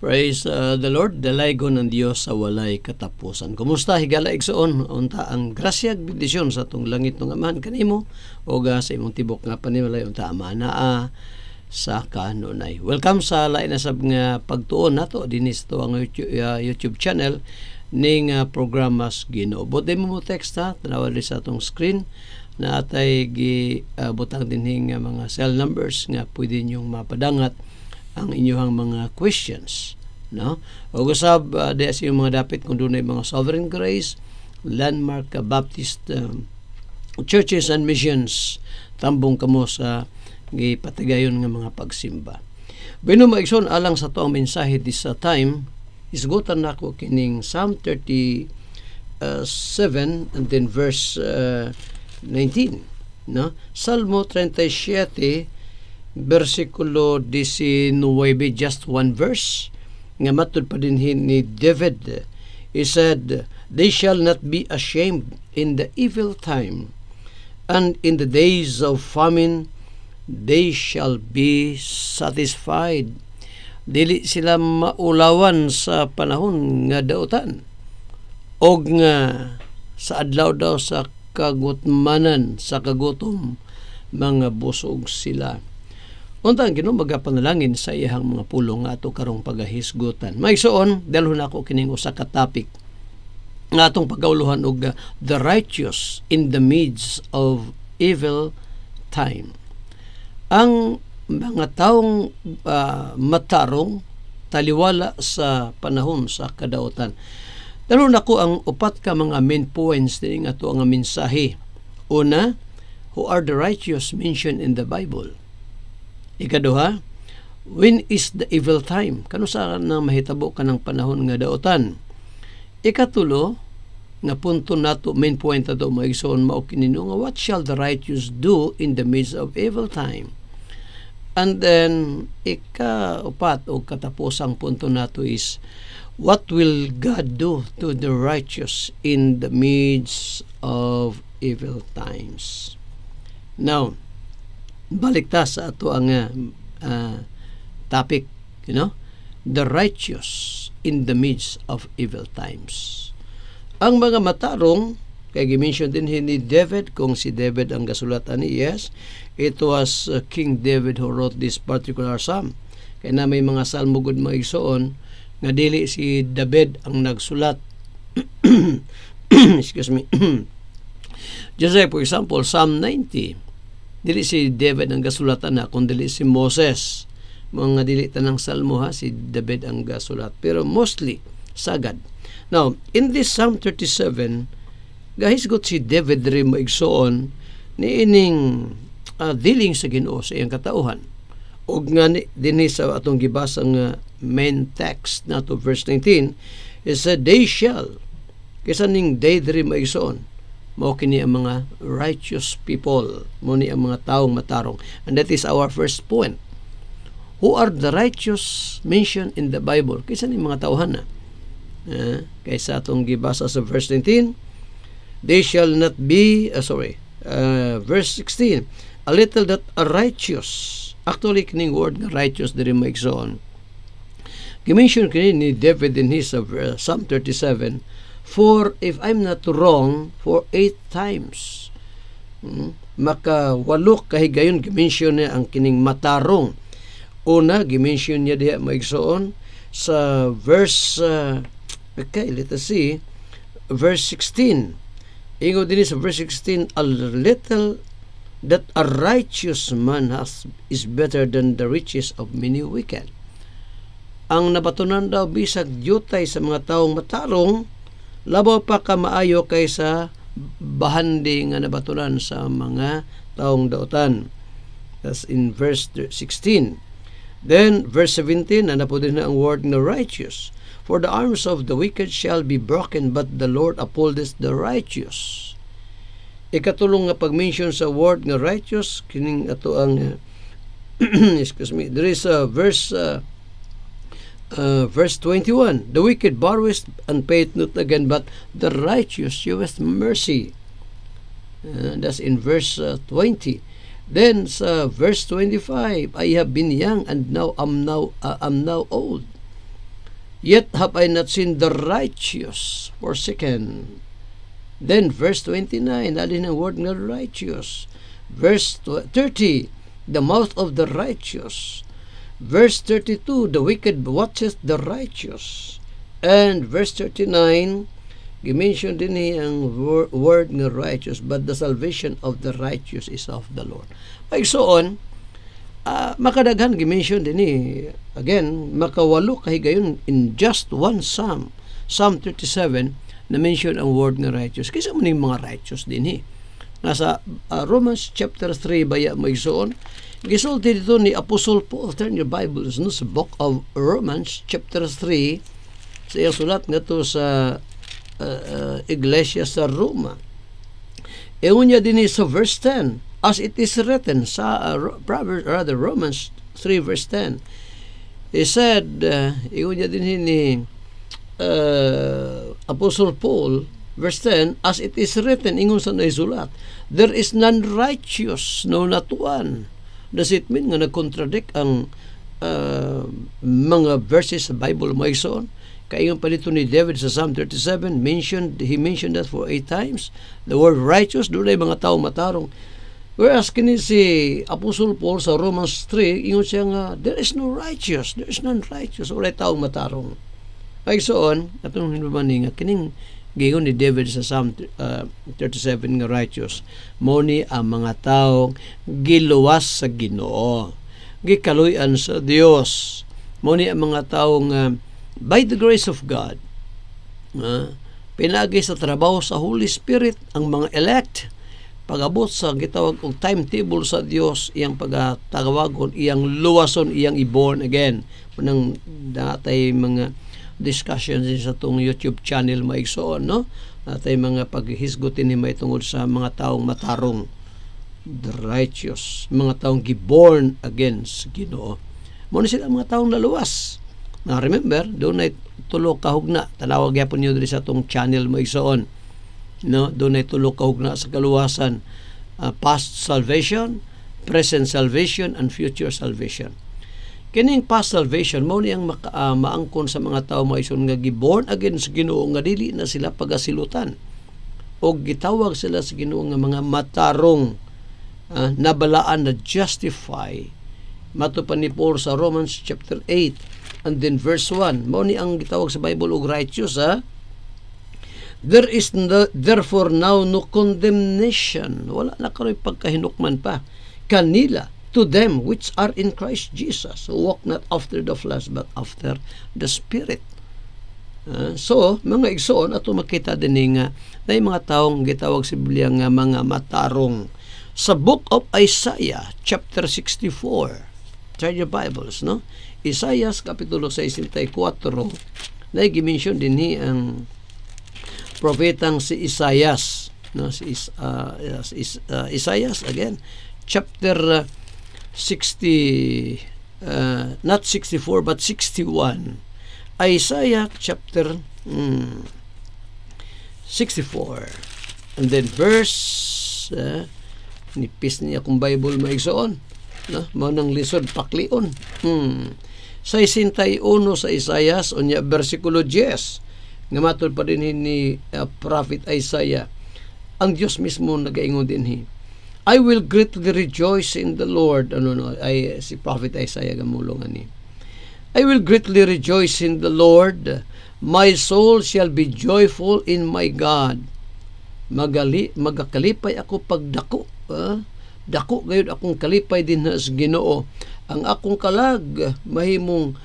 Praise uh, the Lord, dalay ng Dios sa walay katapusan. Kumusta, higala igsoon, unta ang grasya at bendisyon sa itong langit ng amahan kanimo, o sa imong tibok nga panimalay, unta ama naa sa kanunay. Welcome sa lain sab nga pagtuon nato dinhi sa ang YouTube, uh, YouTube channel ning uh, programas Ginoo. Bote mo mo text ha, tanawa sa atong screen na atay gi uh, butang dinhi nga uh, mga cell numbers nga pwede ninyong mapadangat ang inyuhang mga questions no o usab uh, ah, di sa mga dapit kung dunay mga sovereign grace landmark uh, baptist um, churches and missions tambong kamo sa gipatigayon nga mga pagsimba Bino maigsoon alang sa toang mensahe this uh, time isgutan nako kining Psalm 37 and then verse uh, 19 no Salmo 37 versikulo 19, just one verse, nga matud pa din ni David, he said, They shall not be ashamed in the evil time, and in the days of famine, they shall be satisfied. Dili sila maulawan sa panahon nga dautan. Og nga sa adlaw daw sa kagutmanan, sa kagutom, mga busog sila. Unta ang Ginoo magapanalangin sa iyang mga pulong ato karong pagahisgutan. Maigsoon dalhon ako kining usa ka topic nga atong pagawlohan og uh, the righteous in the midst of evil time. Ang mga taong uh, matarong taliwala sa panahon sa kadaotan. Dalhon ako ang upat ka mga main points dinhi nga ato ang mensahe. Una, who are the righteous mentioned in the Bible? Ikaduha, when is the evil time? Kano sa na mahitabo ka ng panahon nga daotan? Ikatulo, nga punto nato main point ato maigsoon mao kinino nga what shall the righteous do in the midst of evil time and then ika upat o katapusang punto nato is what will God do to the righteous in the midst of evil times now baligtas sa ato ang uh, topic, you know, the righteous in the midst of evil times. Ang mga matarong, kay gimension din ni David, kung si David ang gasulatan ani yes, it was uh, ah, King David who wrote this particular psalm. kay na may mga salmo gud mga igsoon, nga dili si David ang nagsulat. Excuse me. Just for example, Psalm 90, Dili si David ang gasulatan na, kundi dili si Moses. Mga dili tanang salmo ha, si David ang gasulat. Pero mostly, sagad. Now, in this Psalm 37, gahisgot si David rin maigsoon ni ining uh, diling sa Ginoo sa iyang katauhan. Og nga ni, sa atong gibasa nga uh, main text nato verse 19, is a day shall, kaysa ning day dream maigsoon, mao kini ang mga righteous people mo ni ang mga taong matarong and that is our first point who are the righteous mentioned in the Bible kaysa ni mga tawhan na uh, kaysa atong gibasa sa verse 19 they shall not be uh, sorry uh, verse 16 a little that are righteous actually kining word nga righteous diri maigsoon gimension kini ni David in his uh, Psalm 37 for, if I'm not wrong, for eight times. Hmm? Maka walo kahigayon gimension niya ang kining matarong. Una, gimension niya diha maigsoon sa verse, uh, okay, let us see, verse 16. Ingo dinhi sa verse 16, a little that a righteous man has is better than the riches of many wicked. Ang nabatunan daw bisag yutay sa mga taong matarong, labaw pa ka maayo kaysa bahandi nga nabaturan sa mga taong daotan. That's in verse 16. Then, verse 17, na po din na ang word na righteous. For the arms of the wicked shall be broken, but the Lord upholdeth the righteous. Ikatulong nga pag-mention sa word nga righteous, kining ato ang, excuse me, there is a verse uh, uh, verse 21 the wicked borrowest and payeth not again but the righteous sheweth mercy and uh, that's in verse uh, 20 then sa verse 25 I have been young and now am now uh, am now old yet have I not seen the righteous forsaken then verse 29 alin ang word ng righteous verse 30 the mouth of the righteous Verse 32, the wicked watches the righteous. And verse 39, gimension din niya ang word ng righteous, but the salvation of the righteous is of the Lord. Pagsoon, uh, ah, makadaghan gimension din ni again makawalo kahigayon in just one psalm psalm 37 na mention ang word ng righteous kaysa man mga righteous din hi nasa uh, Romans chapter 3 baya mo igsuon Gisulti dito ni Apostle Paul. Turn your Bibles no, sa Book of Romans, chapter 3, sa iyang sulat nga to sa uh, uh, Iglesia sa Roma. Ewan niya din sa verse 10, as it is written sa uh, Proverbs, rather Romans 3 verse 10. He said, uh, iyon niya din ni uh, Apostle Paul, verse 10, as it is written, ingon sa sulat, there is none righteous, no natuan Does it mean nga nag-contradict ang uh, mga verses sa Bible mo isoon? Kaingon palito ni David sa Psalm 37, mentioned, he mentioned that for eight times. The word righteous, doon ay mga tao matarong. Whereas kini si Apostle Paul sa Romans 3, ingon siya nga, there is no righteous, there is none righteous. Wala tao matarong. Ay soon, atong hinumaninga, kining Gigon ni David sa Psalm uh, 37 nga righteous. Mo ni ang mga tawo giluwas sa Ginoo. Gikaluyan sa Dios. Mo ni ang mga tawo nga uh, by the grace of God uh, pinagi sa trabaho sa Holy Spirit ang mga elect pagabot sa gitawag og timetable sa Dios iyang pagatawagon iyang luwason iyang i-born again nang datay mga discussions din sa tong YouTube channel maigsoon, no? At ay mga paghisgutin ni may tungod sa mga taong matarong the righteous, mga taong giborn against Ginoo. Muna sila mga taong laluwas. Na remember, doon ay tulok kahugna. Tanawag yapon niyo din sa tong channel maigsoon. No, doon ay tulok kahugna sa kaluwasan. Uh, past salvation, present salvation, and future salvation Kining past salvation mo ni ang maka, uh, maangkon sa mga tao mga isun nga giborn again sa Ginoo nga dili na sila pagasilutan o gitawag sila sa Ginoo nga mga matarong uh, nabalaan na justify matupan ni Paul sa Romans chapter 8 and then verse 1 mo ni ang gitawag sa Bible og righteous ha ah. There is no, therefore now no condemnation. Wala na karoy pagkahinukman pa. Kanila to them which are in Christ Jesus, who walk not after the flesh, but after the Spirit. Uh, so, mga igsoon, ato makita din nga, na yung mga taong gitawag si Biblia nga mga matarong. Sa book of Isaiah, chapter 64, try your Bibles, no? Isaiah, kapitulo 64, na i-mention din ni ang propetang si Isaiah, no? Si, Is, uh, Is, uh, ah, Isaiah, again, chapter uh, 60, uh, not 64 but 61. Isaiah chapter mm, 64. And then verse, uh, nipis niya kung Bible maigsoon. No? mo nang lisod, paklion. Hmm. Sa isintayono sa Isaiah o versikulo 10, nga matol pa din ni uh, Prophet Isaiah, ang Diyos mismo nagaingon din hi I will greatly rejoice in the Lord. Ano no, ay si Prophet Isaiah gamulong ani. I will greatly rejoice in the Lord. My soul shall be joyful in my God. Magali, magakalipay ako pagdako. Ah? Dako gayud akong kalipay din sa Ginoo. Ang akong kalag mahimong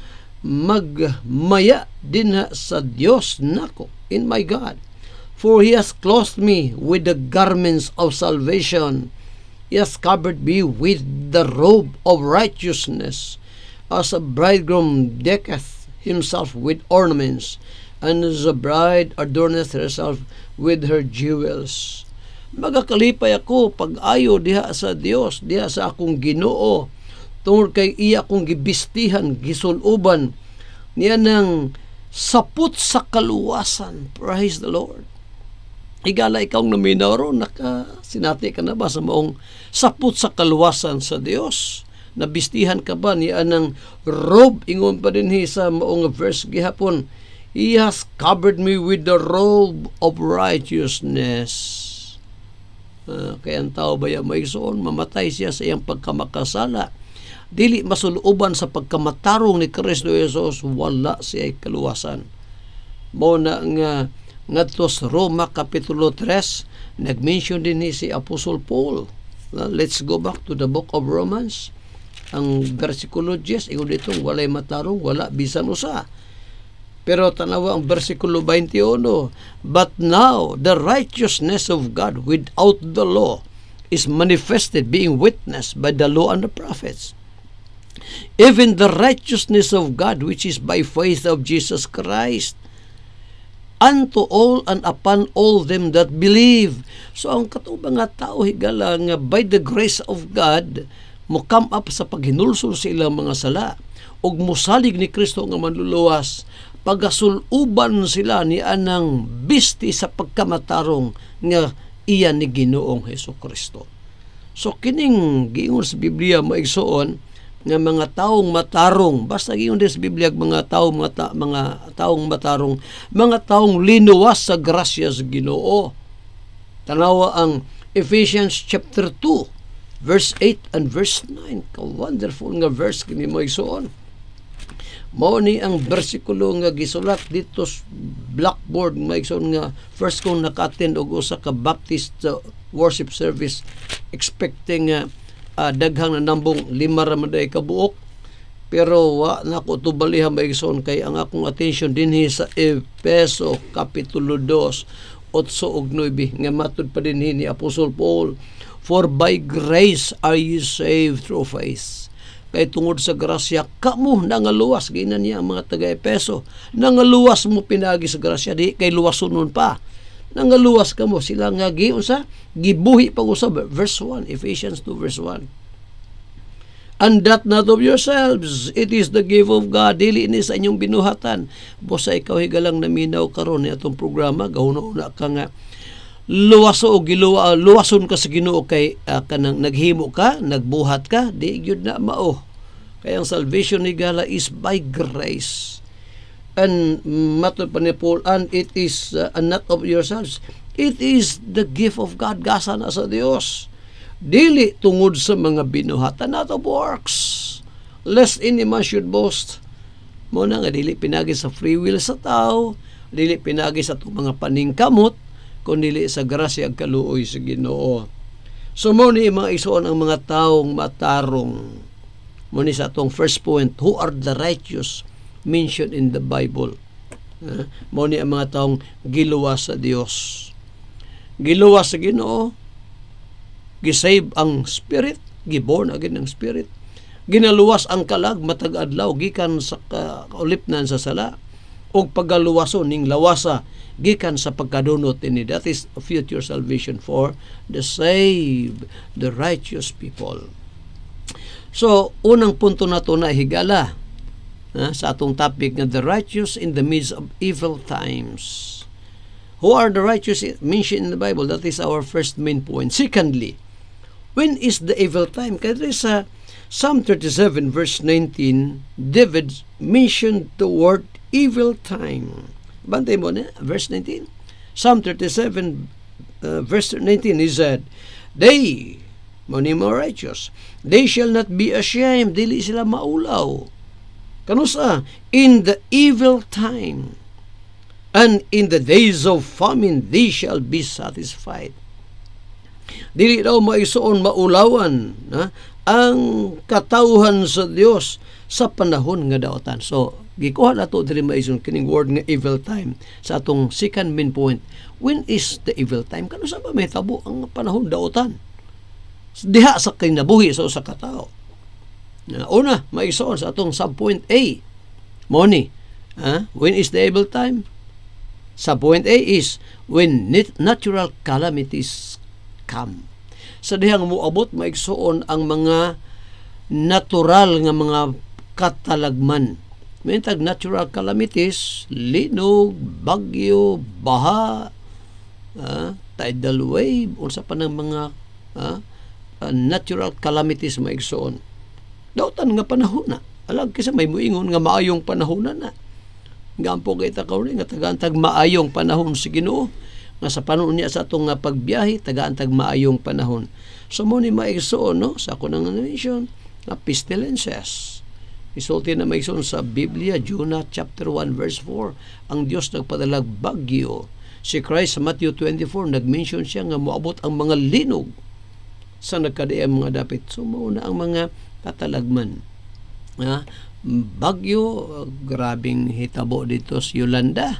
magmaya din sa Dios nako in my God. For he has clothed me with the garments of salvation He has covered me with the robe of righteousness, as a bridegroom decketh himself with ornaments, and as a bride adorneth herself with her jewels. Magakalipay ako pag-ayo diha sa Dios, diha sa akong Ginoo, tungod kay iya akong gibistihan, gisuluban, niya ng saput sa kaluwasan. Praise the Lord. Igala ikaw na minoro, naka, sinati ka na ba sa maong saput sa kaluwasan sa Dios? Nabistihan ka ba niya ng robe? Ingon pa din sa maong verse gihapon. He has covered me with the robe of righteousness. Uh, kaya ang tao ba yung maigsoon, mamatay siya sa iyang pagkamakasala. Dili masuluban sa pagkamatarong ni Kristo Yesus, wala siya kaluwasan. Mo na nga ngadto sa Roma kapitulo 3 nagmention din ni si Apostle Paul let's go back to the book of Romans ang bersikulo 10 ingon dito walay matarong wala bisan usa pero tanawa ang bersikulo 21, But now the righteousness of God without the law is manifested, being witnessed by the law and the prophets. Even the righteousness of God which is by faith of Jesus Christ unto all and upon all them that believe. So ang katubang nga tao higala nga by the grace of God mo come up sa paghinulsol sa ilang mga sala ug musalig ni Kristo nga manluluwas pagasuluban sila ni anang bisti sa pagkamatarong nga iya ni Ginoong Heso Kristo. So kining giingon sa Biblia maigsoon nga mga taong matarong basta gyud des Biblia mga tao mga ta, mga taong matarong mga taong linuwas sa grasya sa Ginoo tanawa ang Ephesians chapter 2 verse 8 and verse 9 ka wonderful nga verse kini mo igsuon mao ni ang bersikulo nga gisulat dito sa blackboard maigsoon nga first kong nakatin og usa ka Baptist worship service expecting uh, uh, daghang nambong lima ra man kabuok pero wa na ko tubalihan maigsoon kay ang akong attention dinhi sa Efeso kapitulo 2 otso ug 9 nga matud pa dinhi ni Apostle Paul for by grace are you saved through faith kay tungod sa grasya kamo nangaluwas ginan niya ang mga taga Epeso nangaluwas mo pinagi sa grasya di kay luwason nun pa nangaluwas ka mo sila nga giun sa gibuhi pa usab verse 1 Ephesians 2 verse 1 and that not of yourselves it is the gift of God dili ini sa inyong binuhatan bosa ikaw higalang naminaw karon ni atong programa gauna una ka nga luwaso o giluwa luwason ka sa Ginoo kay uh, ah, kanang naghimo ka nagbuhat ka di gyud na mao kay ang salvation ni Gala is by grace and matud pa Paul, and it is uh, not of yourselves. It is the gift of God, gasa na sa Dios. Dili tungod sa mga binuhatan, not of works. Lest any man should boast. Muna nga, dili pinagi sa free will sa tao, dili pinagi sa itong mga paningkamot, kundi sa grasya kaluoy sa ginoo. So, mo ni mga isoon ang mga taong matarong. Muni sa atong first point, who are the righteous? mentioned in the Bible. Uh, mao ni ang mga taong giluwas sa Dios. Giluwas sa Ginoo, gisave ang spirit, giborn again ang spirit. Ginaluwas ang kalag matag adlaw gikan sa kaulipnan sa sala ug pagaluwason ning lawasa gikan sa pagkadunot ini that is future salvation for the save the righteous people so unang punto nato na higala uh, sa atong topic nga the righteous in the midst of evil times. Who are the righteous mentioned in the Bible? That is our first main point. Secondly, when is the evil time? Kaya there Psalm 37 verse 19, David mentioned the word evil time. Bantay mo na, verse 19. Psalm 37 uh, verse 19, he said, They, mo ni righteous, they shall not be ashamed, dili sila maulaw. Kanusa, in the evil time, and in the days of famine, they shall be satisfied. Dili daw maisuon maulawan na, ang katauhan sa Dios sa panahon nga daotan. So, gikuha na to dili maison kining word nga evil time sa atong second main point. When is the evil time? Kano sa ba may tabo ang panahon daotan? Diha sa kinabuhi sa usa ka tawo. Una, may source atong subpoint A. Money. Uh, when is the able time? Subpoint A is when natural calamities come. Sa dihang muabot maigsoon ang mga natural nga mga katalagman. Mintag natural calamities, linog, bagyo, baha, uh, tidal wave, unsa pa ng mga uh, natural calamities maigsoon. Dautan nga panahon na. Alag kisa may muingon nga maayong panahon na na. Gampo kay takaw rin nga tagaantag maayong panahon si Ginoo nga sa panon niya sa atong nga pagbiyahe tagaantag maayong panahon. So mo ni maigsoon no sa ako nang nation na pestilences. Isulti na maigsoon sa Biblia, Jonah chapter 1 verse 4, ang Dios nagpadalag bagyo. Si Christ sa Matthew 24 nagmention siya nga moabot ang mga linog sa nagkadiyang mga dapit. So mauna ang mga katalagman. Ha? Bagyo, grabing hitabo dito si Yolanda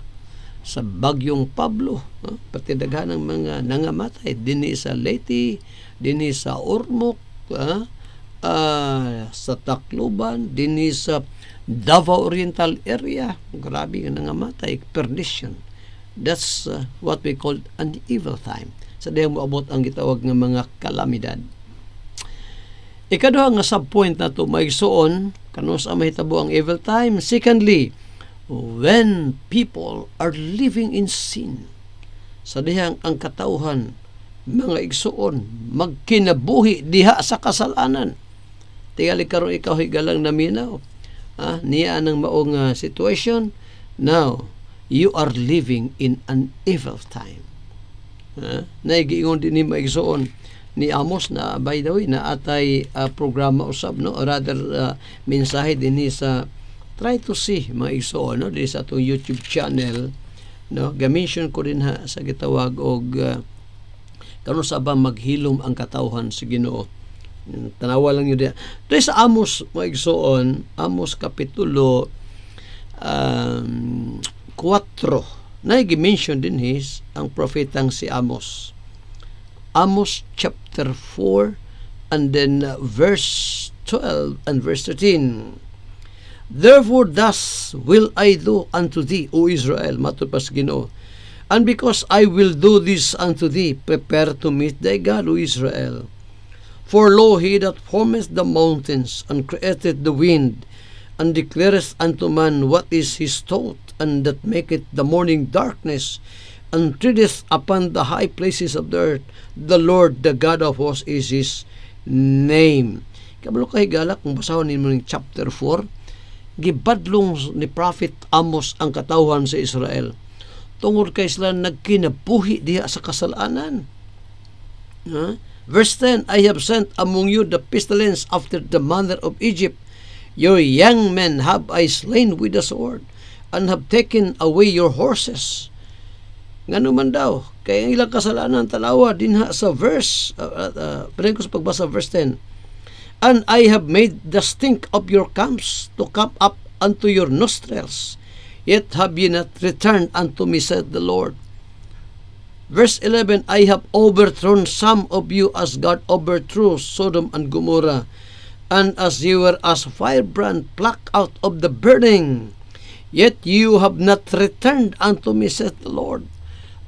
sa Bagyong Pablo, ha? pati daghan ng mga nangamatay dinhi sa Leyte, dinhi sa Ormoc, ha? Uh, sa Tacloban, din sa Davao Oriental area, grabe nga nangamatay, perdition. That's uh, what we call an evil time. Sa so, dahil mo abot ang gitawag ng mga kalamidad. Ikaduha nga sub-point na to maigsuon kanus ang mahitabo ang evil time. Secondly, when people are living in sin sa dihang ang katauhan mga igsuon magkinabuhi diha sa kasalanan. Tingali karon ikaw higalang naminaw. Ah, niya anang maong uh, situation. Now, you are living in an evil time. Ah, naigiingon din ni maigsuon ni Amos na by the way na atay uh, programa usab no rather uh, mensahe dinhi sa try to see mga iso no dinhi sa atong YouTube channel no gamention ko din ha sa gitawag og uh, ah, karon sa ba maghilom ang katawhan sa Ginoo hmm, tanawa lang yun Dahil sa Amos, mga igsoon, Amos Kapitulo um, 4, na mention din his ang propetang si Amos. Amos chapter 4 and then uh, verse 12 and verse 13. Therefore thus will I do unto thee, O Israel, matupas Ginoo. And because I will do this unto thee, prepare to meet thy God, O Israel. For lo, he that formeth the mountains, and createth the wind, and declareth unto man what is his thought, and that maketh the morning darkness, and treadeth upon the high places of the earth. The Lord, the God of hosts, is His name. Kabalo kay gala kung basahon ninyo ng chapter 4, gibadlong ni Prophet Amos ang katawhan sa Israel. Tungod kay sila nagkinabuhi diha sa kasalanan. Huh? Verse 10, I have sent among you the pestilence after the manner of Egypt. Your young men have I slain with the sword, and have taken away your horses ngano man daw kay ang ilang kasalanan tanawa dinha sa verse uh, uh, uh, ko sa pagbasa verse 10 and I have made the stink of your camps to come up unto your nostrils yet have ye not returned unto me said the Lord verse 11 I have overthrown some of you as God overthrew Sodom and Gomorrah and as you were as firebrand plucked out of the burning yet you have not returned unto me said the Lord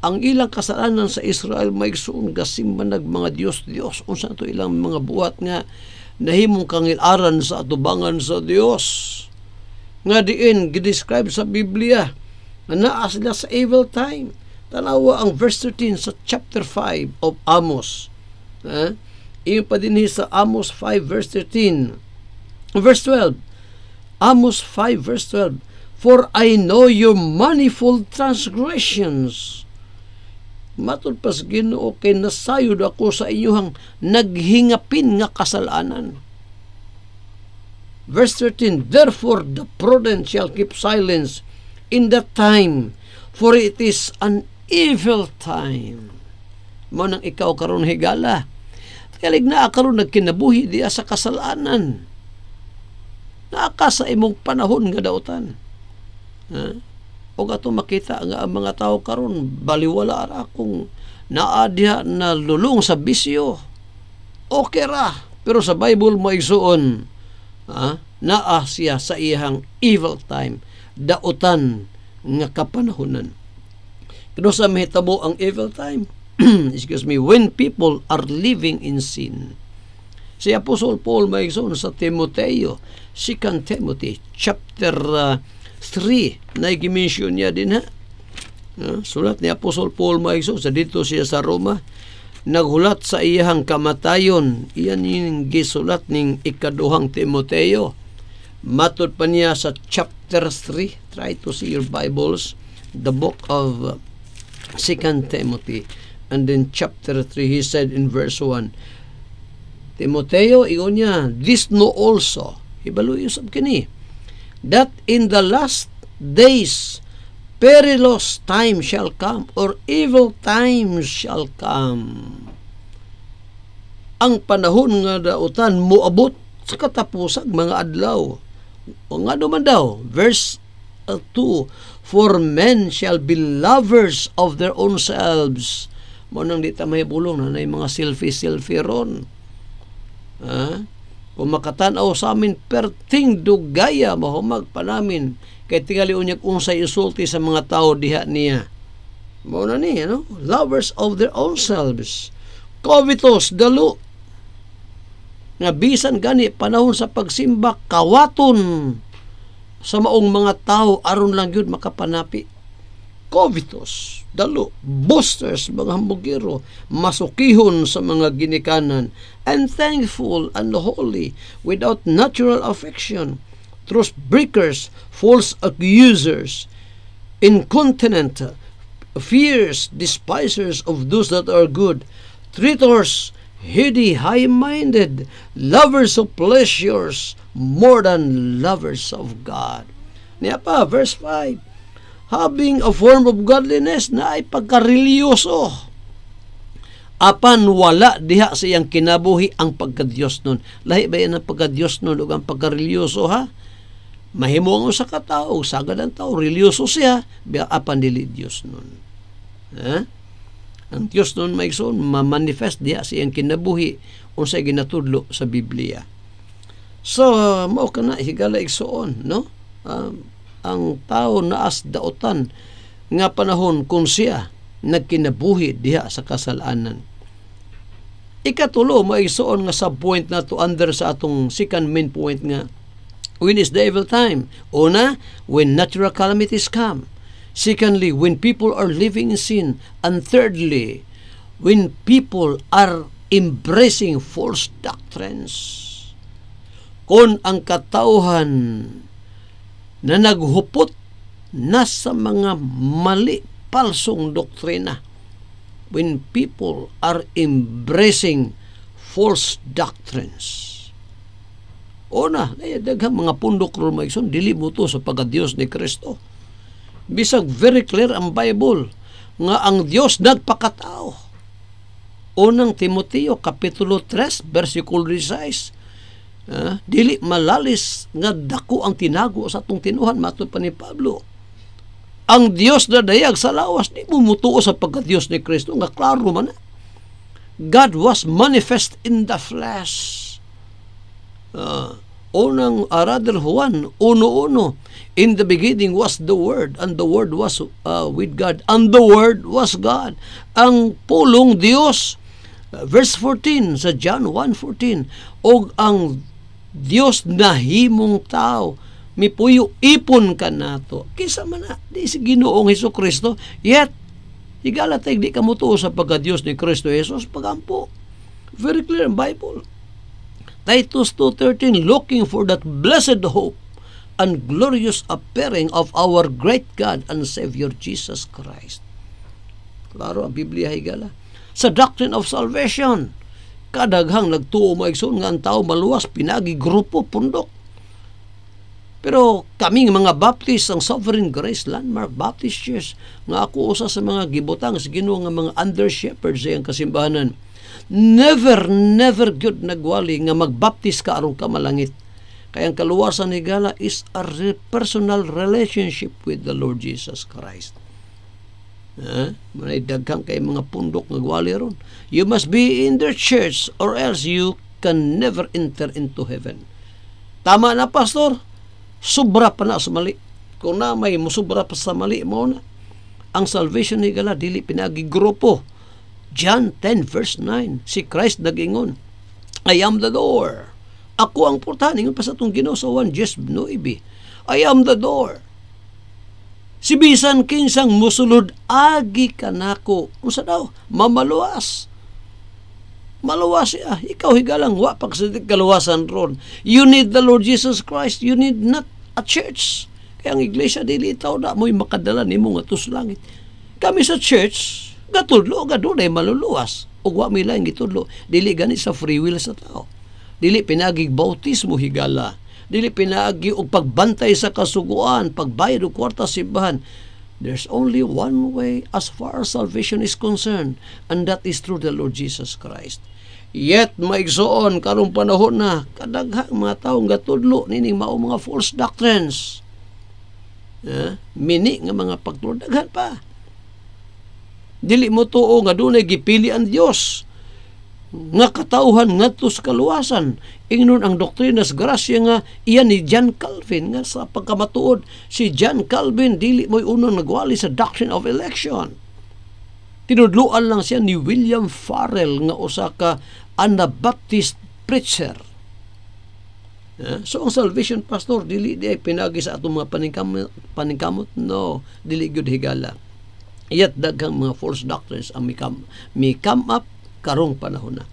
ang ilang kasalanan sa Israel maigsoon gasimban nag mga Diyos Dios unsa to ilang mga buhat nga nahimong kangilaran sa atubangan sa Dios nga diin gidescribe sa Biblia na naa sila sa evil time tanawa ang verse 13 sa chapter 5 of Amos ha iyon pa din sa Amos 5 verse 13 verse 12 Amos 5 verse 12 For I know your manifold transgressions matulpas pas Ginoo kay nasayod ako sa inyuhang naghingapin nga kasalanan. Verse 13, Therefore the prudent shall keep silence in that time, for it is an evil time. Mao nang ikaw karon higala. Kalig na karon nagkinabuhi diya sa kasalanan. Naaka sa imong panahon nga dautan. Ha? o ato makita nga ang mga tao karon baliwala ra akong naa diha na lulong sa bisyo okay ra pero sa Bible mo isuon, ha naa siya sa iyang evil time dautan nga kapanahonan kuno sa mahitabo ang evil time excuse me when people are living in sin si Apostle Paul maigsoon sa Timoteo 2 Timothy chapter uh, 3 na i niya din ha. sulat ni Apostol Paul Maiso sa dito siya sa Roma naghulat sa iyang kamatayon iyan yung gisulat ning ikaduhang Timoteo matod pa niya sa chapter 3 try to see your Bibles the book of second Timothy and then chapter 3 he said in verse 1 Timoteo iyon niya this no also hibaluyo sab kini that in the last days perilous time shall come or evil times shall come. Ang panahon nga dautan muabot sa katapusang mga adlaw. O nga naman daw, verse 2, uh, For men shall be lovers of their own selves. Mo nang dita tamay bulong na, na mga selfie-selfie ron o makatanaw sa amin perting dugaya mahumag pa namin kay tingali unyag unsay isulti sa mga tao diha niya mao na ni ano lovers of their own selves covetous dalo nga bisan gani panahon sa pagsimba kawaton sa maong mga tao aron lang yun makapanapi covetous, dalo, boosters, mga hambugiro, masukihon sa mga ginikanan, and thankful and holy, without natural affection, truth breakers, false accusers, incontinent, fierce, despisers of those that are good, traitors, heady, high-minded, lovers of pleasures more than lovers of God. Niya pa, verse 5 having a form of godliness na ay pagkareliyoso. Apan wala diha sa iyang kinabuhi ang pagkadiyos nun. Lahi ba yan ang pagkadiyos nun o ang pagkareliyoso ha? Mahimo ang usa ka tao, sagad ang tao, reliyoso siya, biya apan dili Dios nun. Ha? Ang Dios nun may son, mamanifest diha sa iyang kinabuhi unsay ginatudlo sa Biblia. So, mao kana higala igsuon, no? Um, ang tao naas daotan nga panahon kung siya nagkinabuhi diha sa kasalanan. Ikatulo, maigsoon nga sa point na to under sa atong second main point nga, when is the evil time? Una, when natural calamities come. Secondly, when people are living in sin. And thirdly, when people are embracing false doctrines. Kung ang katauhan na naghupot na sa mga mali palsong doktrina. When people are embracing false doctrines. O na, eh, daghang mga pundok rumayson dili mo to sa pagka-Diyos ni Kristo. Bisag very clear ang Bible nga ang Dios nagpakatao. Unang Timoteo Kapitulo 3, versikulo 16. Uh, dili malalis nga dako ang tinago sa atong tinuhan matod pa ni Pablo. Ang Dios na dayag sa lawas ni mo sa pagka-Dios ni Kristo nga klaro man. God was manifest in the flesh. Uh, unang Aradel Juan uno uno In the beginning was the Word and the Word was uh, with God and the Word was God. Ang pulong Dios uh, verse 14 sa John 1.14 og ang Dios na himong tao puyo ipon ka nato kisa man na, di si Ginoong Hesus Kristo yet higala tay di kamo tuo sa pagka-Dios ni Kristo Jesus pagampo very clear in Bible Titus 2:13 looking for that blessed hope and glorious appearing of our great God and Savior Jesus Christ klaro ang Biblia higala sa doctrine of salvation Kadaghang nagtuo maigsoon nga ang tao maluwas pinagi grupo pundok. Pero kaming mga Baptist ang Sovereign Grace Landmark Baptist Church nga ako usa sa mga gibutang sa Ginoo nga mga under shepherds ay ang kasimbahanan. Never never good nagwali nga magbaptis ka aron ka malangit. Kay ang kaluwasan ni Gala is a personal relationship with the Lord Jesus Christ. Eh, Manay daghan kay mga pundok nga gwali ron. You must be in the church or else you can never enter into heaven. Tama na, Pastor. Sobra pa na sa mali. Kung na may musubra pa sa mali mo na. Ang salvation ni Gala, dili pinagi grupo. John 10 verse 9, si Christ nagingon, I am the door. Ako ang portahan. Ingon pa sa itong ginosawan, Jes Noibi. I am the door. Si bisan kinsang musulod agi kanako. Unsa daw? Mamaluwas. Maluwas siya. Ikaw higalang wa pagsidik kaluwasan ron. You need the Lord Jesus Christ. You need not a church. Kaya ang iglesia dili itaw na mo'y makadala nimo mo nga langit. Kami sa church, gatudlo, gadunay maluluwas. O wa may lain gitudlo. Dili gani sa free will sa tao. Dili pinagig bautismo higala dili pinaagi og pagbantay sa kasuguan, pagbayad og kwarta simbahan. There's only one way as far as salvation is concerned, and that is through the Lord Jesus Christ. Yet maigsoon karong panahon na kadaghang mga tawo nga tudlo nining mao mga false doctrines. Eh, mini nga mga pagtulod daghan pa. Dili mo tuo nga dunay gipili ang Dios nga katauhan ngadto sa kaluwasan ingnon ang doktrina sa grasya nga iya ni John Calvin nga sa pagkamatuod si John Calvin dili moy unang nagwali sa doctrine of election tinudluan lang siya ni William Farrell nga usa ka Anabaptist preacher eh, So ang salvation pastor dili di ay pinagi sa atong mga paningkamot, no dili gyud higala. yet daghang mga false doctrines ang mi come, mi come up karong panahon na.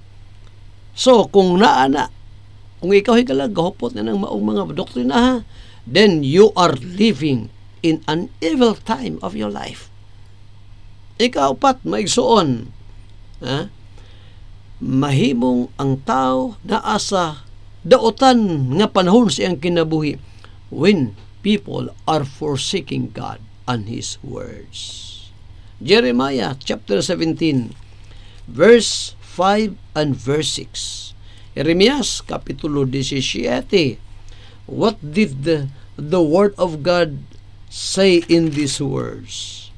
So, kung naa na, kung ikaw higala, gahupot na ng maong mga doktrina ha, then you are living in an evil time of your life. Ikaw pat, maigsuon. Ha? Mahimong ang tao na asa daotan nga panahon siyang kinabuhi when people are forsaking God and His words. Jeremiah chapter 17 verse 5 and verse 6. Jeremias, kapitulo 17. What did the, the Word of God say in these words?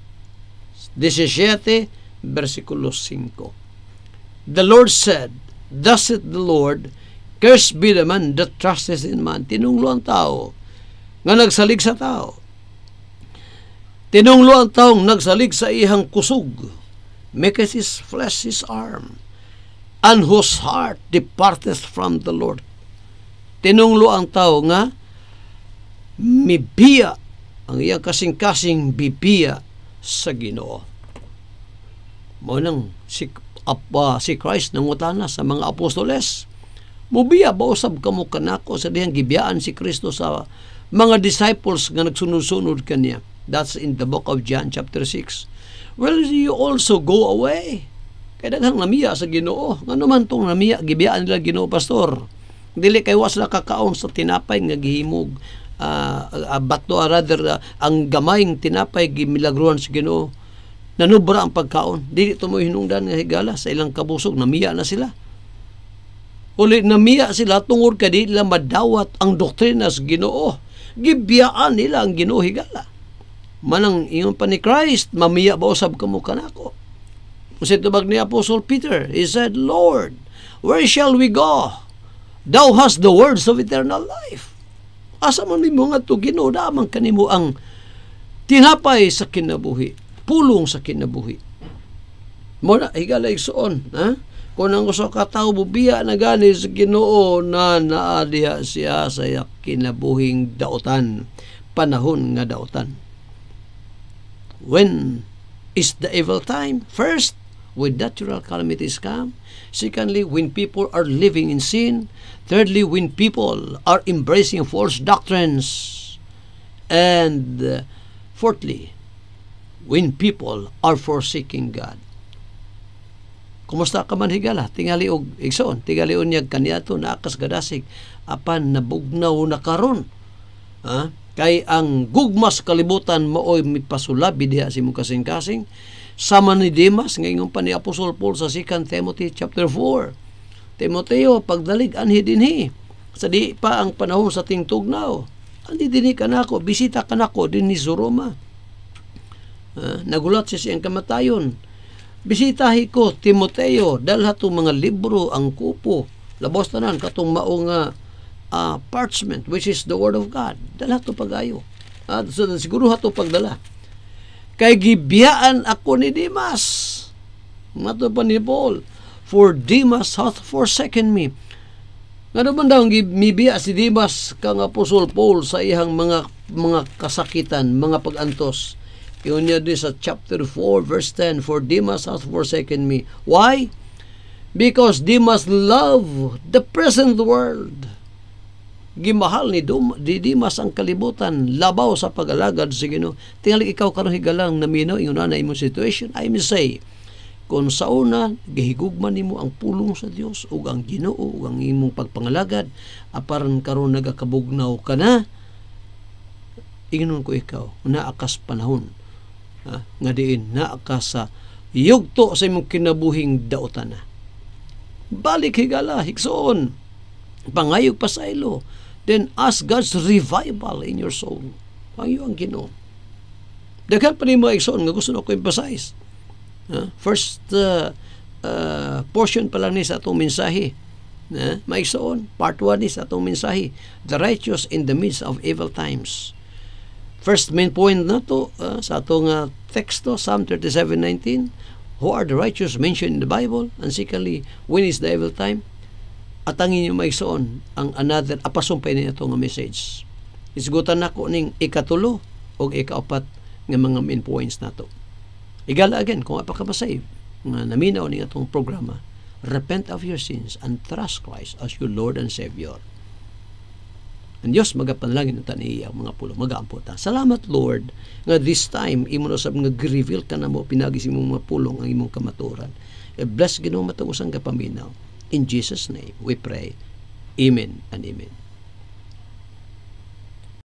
17, versikulo 5. The Lord said, Thus saith the Lord, Cursed be the man that trusts in man. Tinunglo ang tao nga nagsalig sa tao. Tinunglo ang taong nagsalig sa ihang kusog maketh his flesh his arm, and whose heart departeth from the Lord. Tinunglo ang tao nga, mibiya, ang iyang kasing-kasing bibiya sa ginoo. Mo nang si, ap, uh, si Christ nangutana sa mga apostoles, Mubiya ba usab kamo kanako sa dihang gibiyaan si Kristo sa mga disciples nga nagsunod-sunod kaniya. That's in the book of John chapter 6. Well, you also go away. Kay daghang namiya sa Ginoo. Ngano man tong namiya gibiyaan nila Ginoo pastor. Dili kay wasla kakaon sa tinapay nga gihimog uh, ah, uh, ah, bato uh, ah, rather uh, ang gamayng tinapay gimilagruan sa Ginoo. Nanubra ang pagkaon. Dili to mo hinungdan nga higala sa ilang kabusog namiya na sila. Uli namiya sila tungod kay dili nila madawat ang doktrina sa Ginoo. Gibiyaan nila ang Ginoo higala manang iyon pa ni Christ, mamiya ba usab kamo kanako? Kasi tubag ni Apostle Peter, he said, Lord, where shall we go? Thou hast the words of eternal life. Asa man nimo nga to Ginoo damang kanimo ang tinapay sa kinabuhi, pulong sa kinabuhi. Mo na higala igsuon, ha? Kung ang usa ka tawo bubiya na gani sa Ginoo na naadya siya sa kinabuhing dautan, panahon nga dautan. When is the evil time? First, when natural calamities come. Secondly, when people are living in sin. Thirdly, when people are embracing false doctrines. And uh, fourthly, when people are forsaking God. Kumusta ka man higala? Tingali og igsoon, tingali unyag kaniato na akas gadasig apan nabugnaw na karon. Ha? Huh? Kay ang gugmas kalibutan maoy mipasulab diha si mo kasing-kasing sama ni Dimas ngayon pa ni Apostol Paul sa 2 Timothy chapter 4. Timoteo, pagdalig anhi dinhi. Sa di pa ang panahon sa ting tugnaw. Andi dinhi kanako, bisita kanako dinhi sa Roma. Uh, nagulat siya siyang kamatayon. Bisitahi ko Timoteo, dalha mga libro ang kupo. Labos tanan katong mao nga uh, parchment, which is the Word of God. Dala to pagayo. At uh, so, siguro ha to pagdala. Kay gibiyaan ako ni Dimas. Mato pa ni Paul. For Dimas hath forsaken me. Nga ano naman daw, mibiya si Dimas kang Apostol Paul sa iyang mga mga kasakitan, mga pagantos. Iyon niya din sa chapter 4, verse 10, For Dimas hath forsaken me. Why? Because Dimas loved the present world gimahal ni Dum, Didimas ang kalibutan, labaw sa pagalagad alagad sa Ginoo. Tingali ikaw karon higalang namino ingon na imong situation. I may say, kung sa una gihigugman nimo ang pulong sa Dios ug ang Ginoo ug ang imong pagpangalagad aparan karon nagakabugnaw ka na ingon ko ikaw na akas panahon ha? nga diin na akas sa yugto sa imong kinabuhing daotan balik higala higsoon pangayog pa sa ilo then ask God's revival in your soul. Ang iyo ang Ginoo. Daghan pa ni mga igsoon nga gusto na ko emphasize. first uh, uh, portion pa lang ni sa atong mensahe. Na, uh, maigsoon, part 1 ni sa atong mensahe. The righteous in the midst of evil times. First main point na to uh, sa atong uh, teksto, Psalm 37.19, Who are the righteous mentioned in the Bible? And secondly, when is the evil time? at ang inyo maigsoon ang another apasumpay ninyo ito nga message isgutan nako ning ikatulo o ikaapat nga mga main points nato igala again kung apakamasay nga naminaw ning atong programa repent of your sins and trust Christ as your Lord and Savior ang Diyos magapanlangin ang taniya mga pulo magaampo ta salamat Lord nga this time imo na sab nga reveal ka na mo pinagis imong mga pulong ang imong kamaturan e bless Ginoo matungos ang kapaminaw In Jesus' name we pray. Amen and amen.